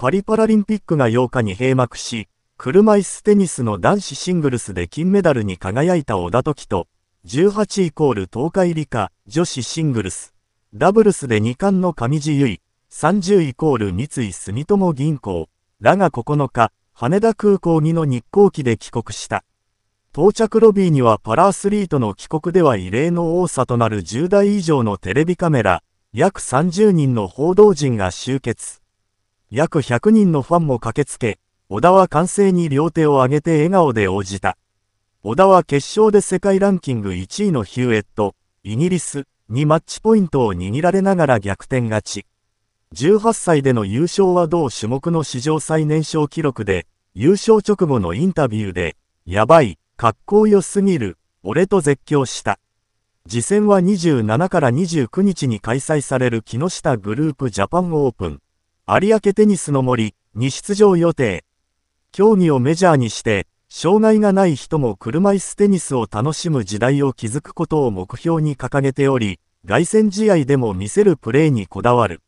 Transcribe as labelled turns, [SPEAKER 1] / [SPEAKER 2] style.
[SPEAKER 1] パリパラリンピックが8日に閉幕し、車椅子テニスの男子シングルスで金メダルに輝いた小田時と、18イコール東海理科女子シングルス、ダブルスで2冠の上地結衣、30イコール三井住友銀行、らが9日、羽田空港2の日航機で帰国した。到着ロビーにはパラアスリートの帰国では異例の多さとなる10台以上のテレビカメラ、約30人の報道陣が集結。約100人のファンも駆けつけ、小田は歓声に両手を上げて笑顔で応じた。小田は決勝で世界ランキング1位のヒューエット、イギリスにマッチポイントを握られながら逆転勝ち。18歳での優勝は同種目の史上最年少記録で、優勝直後のインタビューで、やばい、格好良すぎる、俺と絶叫した。次戦は27から29日に開催される木下グループジャパンオープン。有明テニスの森に出場予定。競技をメジャーにして、障害がない人も車椅子テニスを楽しむ時代を築くことを目標に掲げており、凱旋試合でも見せるプレーにこだわる。